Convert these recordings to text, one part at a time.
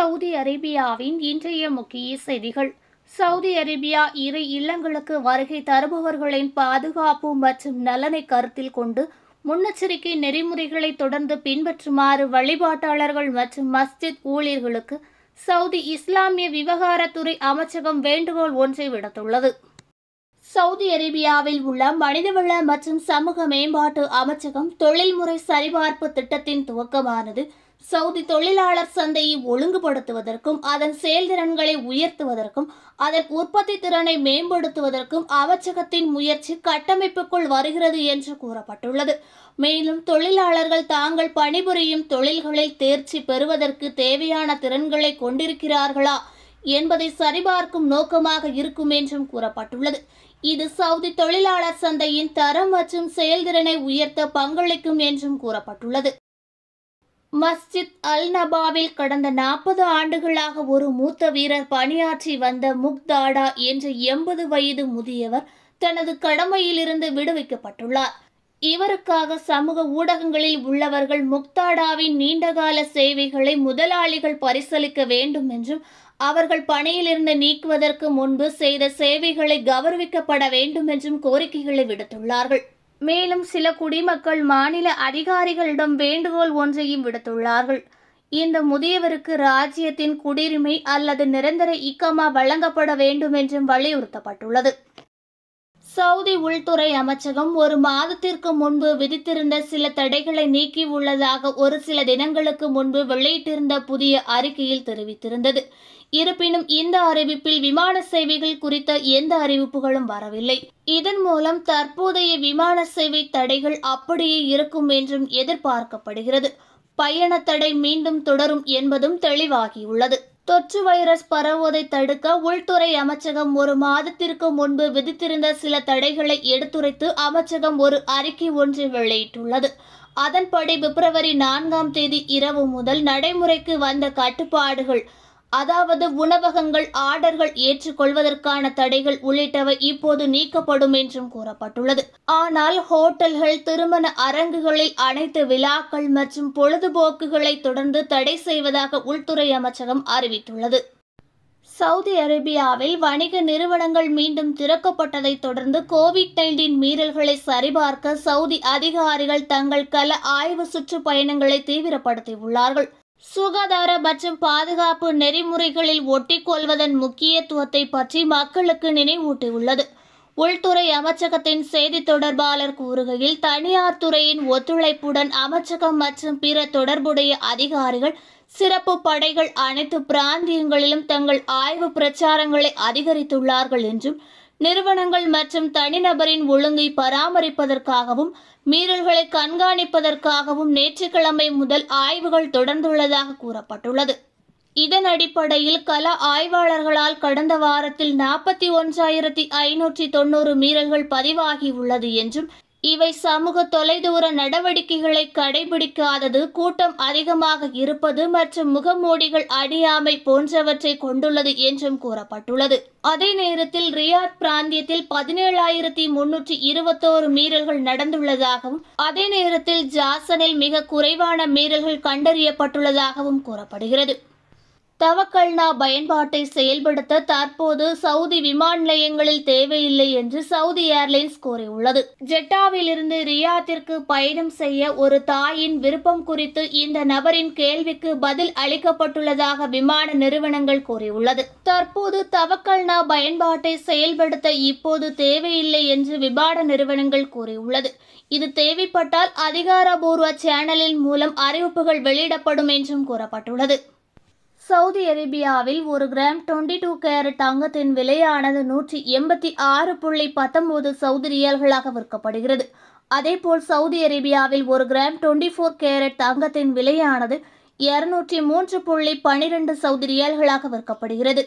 Saudi அரேபியாவின் இன்றைய முக்கிய செய்திகள் சவுதி அரேபியா இரு இல்லங்களுக்கு வருகை தருபவர்களின் பாதுகாப்பு மற்றும் நலனை கருத்தில் கொண்டு முன்னெச்சரிக்கை நெறிமுறைகளை தொடர்ந்து பின்பற்றுமாறு வழிபாட்டாளர்கள் மற்றும் மஸ்ஜித் ஊழியர்களுக்கு சவுதி இஸ்லாமிய விவகாரத்துறை அமைச்சகம் வேண்டுகோள் ஒன்றை விடுத்துள்ளது சவுதி அரேபியாவில் உள்ள மனிதவள மற்றும் சமூக மேம்பாட்டு அமைச்சகம் தொழில்முறை சரிபார்ப்பு திட்டத்தின் துவக்கமானது சவுதி தொழிலாளர் சந்தையை ஒழுங்குபடுத்துவதற்கும் அதன் செயல்திறன்களை உயர்த்துவதற்கும் அதன் உற்பத்தி திறனை மேம்படுத்துவதற்கும் அவச்சகத்தின் முயற்சி கட்டமைப்புக்குள் வருகிறது என்று கூறப்பட்டுள்ளது மேலும் தொழிலாளர்கள் தாங்கள் பணிபுரியும் தொழில்களில் தேர்ச்சி பெறுவதற்கு தேவையான திறன்களை கொண்டிருக்கிறார்களா என்பதை சரிபார்க்கும் நோக்கமாக இருக்கும் என்றும் கூறப்பட்டுள்ளது இது சவுதி தொழிலாளர் சந்தையின் தரம் மற்றும் செயல்திறனை உயர்த்த பங்களிக்கும் என்றும் கூறப்பட்டுள்ளது மஸ்ஜித் அல் நபாவில் கடந்த நாற்பது ஆண்டுகளாக ஒரு மூத்த வீரர் பணியாற்றி வந்த முக்தாடா என்ற எண்பது வயது முதியவர் தனது கடமையிலிருந்து விடுவிக்கப்பட்டுள்ளார் இவருக்காக சமூக ஊடகங்களில் உள்ளவர்கள் முக்தாடாவின் நீண்டகால சேவைகளை முதலாளிகள் பரிசீலிக்க வேண்டும் என்றும் அவர்கள் பணியிலிருந்து நீக்குவதற்கு முன்பு செய்த சேவைகளை கௌரவிக்கப்பட வேண்டும் என்றும் கோரிக்கைகளை விடுத்துள்ளார்கள் மேலும் சில குடிமக்கள் மாநில அதிகாரிகளிடம் வேண்டுகோள் ஒன்றையும் விடுத்துள்ளார்கள் இந்த முதியவருக்கு ராஜ்யத்தின் குடியுரிமை அல்லது நிரந்தர இக்கமா வழங்கப்பட வேண்டும் என்றும் வலியுறுத்தப்பட்டுள்ளது சவுதி உள்துறை அமைச்சகம் ஒரு மாதத்திற்கு முன்பு விதித்திருந்த சில தடைகளை நீக்கி உள்ளதாக ஒரு சில தினங்களுக்கு முன்பு வெளியிட்டிருந்த புதிய அறிக்கையில் தெரிவித்திருந்தது இருப்பினும் இந்த அறிவிப்பில் விமான சேவைகள் குறித்த எந்த அறிவிப்புகளும் வரவில்லை இதன் மூலம் தற்போதைய விமான சேவை தடைகள் அப்படியே இருக்கும் என்றும் எதிர்பார்க்கப்படுகிறது பயணத்தடை மீண்டும் தொடரும் என்பதும் தெளிவாகியுள்ளது தொற்று வைரஸ் பரவுவதை தடுக்க உள்துறை அமைச்சகம் ஒரு மாதத்திற்கு முன்பு விதித்திருந்த சில தடைகளை எடுத்துரைத்து அமைச்சகம் ஒரு அறிக்கை ஒன்றை வெளியிட்டுள்ளது அதன்படி பிப்ரவரி நான்காம் தேதி இரவு முதல் நடைமுறைக்கு வந்த கட்டுப்பாடுகள் அதாவது உணவகங்கள் ஆர்டர்கள் ஏற்றுக்கொள்வதற்கான தடைகள் உள்ளிட்டவை இப்போது நீக்கப்படும் என்றும் கூறப்பட்டுள்ளது ஆனால் ஹோட்டல்கள் திருமண அரங்குகளில் அனைத்து விழாக்கள் மற்றும் பொழுதுபோக்குகளை தொடர்ந்து தடை செய்வதாக உள்துறை அமைச்சகம் அறிவித்துள்ளது சவுதி அரேபியாவில் வணிக நிறுவனங்கள் மீண்டும் திறக்கப்பட்டதை தொடர்ந்து கோவிட் நைன்டீன் மீறல்களை சரிபார்க்க சவுதி அதிகாரிகள் தங்கள் கல ஆய்வு சுற்றுப்பயணங்களை தீவிரப்படுத்தியுள்ளார்கள் சுகாதார மற்றும் பாதுகாப்பு நெறிமுறைகளில் ஒட்டிக்கொள்வதன் முக்கியத்துவத்தை பற்றி மக்களுக்கு நினைவூட்டியுள்ளது உள்துறை அமைச்சகத்தின் செய்தி தொடர்பாளர் கூறுகையில் தனியார் துறையின் ஒத்துழைப்புடன் அமைச்சகம் மற்றும் பிற தொடர்புடைய அதிகாரிகள் சிறப்பு படைகள் அனைத்து பிராந்தியங்களிலும் தங்கள் ஆய்வு பிரச்சாரங்களை அதிகரித்துள்ளார்கள் என்றும் நிறுவனங்கள் மற்றும் தனிநபரின் ஒழுங்கை பராமரிப்பதற்காகவும் மீறல்களை கண்காணிப்பதற்காகவும் நேற்றுக்கிழமை முதல் ஆய்வுகள் தொடர்ந்துள்ளதாக கூறப்பட்டுள்ளது இதன் அடிப்படையில் கல ஆய்வாளர்களால் கடந்த வாரத்தில் நாற்பத்தி ஒன்றாயிரத்தி ஐநூற்றி தொன்னூறு மீறல்கள் பதிவாகியுள்ளது என்றும் இவை சமூக தொலைதூர நடவடிக்கைகளை கடைபிடிக்காதது கூட்டம் அதிகமாக இருப்பது மற்றும் முகமூடிகள் அணியாமை போன்றவற்றை கொண்டுள்ளது என்றும் கூறப்பட்டுள்ளது அதே நேரத்தில் ரியாத் பிராந்தியத்தில் பதினேழாயிரத்தி முன்னூற்றி இருபத்தோரு மீறல்கள் நடந்துள்ளதாகவும் அதே நேரத்தில் ஜாசனில் மிக குறைவான மீறல்கள் கண்டறியப்பட்டுள்ளதாகவும் கூறப்படுகிறது தவக்கல்னா பயன்பாட்டை செயல்படுத்த தற்போது சவுதி விமான நிலையங்களில் தேவையில்லை என்று சவுதி ஏர்லைன்ஸ் கூறியுள்ளது ஜெட்டாவிலிருந்து ரியாத்திற்கு பயணம் செய்ய ஒரு தாயின் விருப்பம் குறித்து இந்த நபரின் கேள்விக்கு பதில் அளிக்கப்பட்டுள்ளதாக விமான நிறுவனங்கள் கூறியுள்ளது தற்போது தவக்கல்னா பயன்பாட்டை செயல்படுத்த இப்போது தேவையில்லை என்று விமான நிறுவனங்கள் கூறியுள்ளது இது தேவைப்பட்டால் அதிகாரபூர்வ சேனலின் மூலம் அறிவிப்புகள் வெளியிடப்படும் என்றும் கூறப்பட்டுள்ளது சவுதி அரேபியாவில் ஒரு கிராம் டுவெண்ட்டி டூ கேரட் தங்கத்தின் விலையானது நூற்றி எண்பத்தி ஆறு புள்ளி பத்தொன்பது சவுதி ரியல்களாக விற்கப்படுகிறது அதேபோல் சவுதி அரேபியாவில் ஒரு கிராம் டுவெண்ட்டி ஃபோர் கேரட் தங்கத்தின் விலையானது இருநூற்றி மூன்று புள்ளி பனிரெண்டு சவுதி ரியல்களாக விற்கப்படுகிறது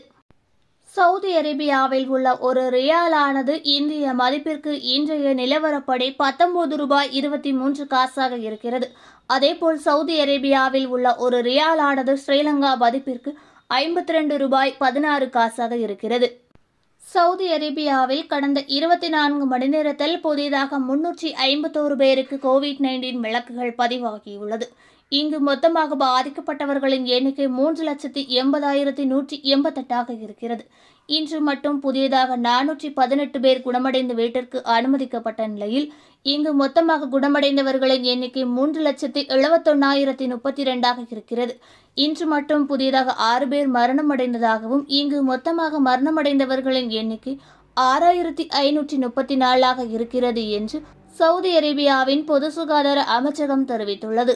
சவுதி அரேபியாவில் உள்ள ஒரு ரியாலானது இந்திய மதிப்பிற்கு இன்றைய நிலவரப்படி பத்தொன்பது ரூபாய் இருபத்தி மூன்று காசாக இருக்கிறது அதேபோல் சவுதி அரேபியாவில் உள்ள ஒரு ரியாலானது ஸ்ரீலங்கா மதிப்பிற்கு ஐம்பத்தி ரெண்டு ரூபாய் பதினாறு காசாக இருக்கிறது சவுதி அரேபியாவில் கடந்த இருபத்தி நான்கு மணி நேரத்தில் புதிதாக முன்னூற்றி ஐம்பத்தோரு பேருக்கு கோவிட் நைன்டீன் விளக்குகள் பதிவாகியுள்ளது இங்கு மொத்தமாக பாதிக்கப்பட்டவர்களின் எண்ணிக்கை மூன்று லட்சத்தி எண்பதாயிரத்தி நூற்றி எண்பத்தெட்டாக இருக்கிறது இன்று மட்டும் புதியதாக நானூற்றி பதினெட்டு பேர் குணமடைந்த வீட்டிற்கு அனுமதிக்கப்பட்ட நிலையில் இங்கு மொத்தமாக குணமடைந்தவர்களின் எண்ணிக்கை மூன்று லட்சத்தி எழுபத்தொன்னாயிரத்தி முப்பத்தி இரண்டாக இருக்கிறது இன்று மட்டும் புதியதாக ஆறு பேர் மரணமடைந்ததாகவும் இங்கு மொத்தமாக மரணமடைந்தவர்களின் எண்ணிக்கை ஆறாயிரத்தி ஐநூற்றி முப்பத்தி நாலாக இருக்கிறது என்று சவுதி அரேபியாவின் பொது சுகாதார அமைச்சகம் தெரிவித்துள்ளது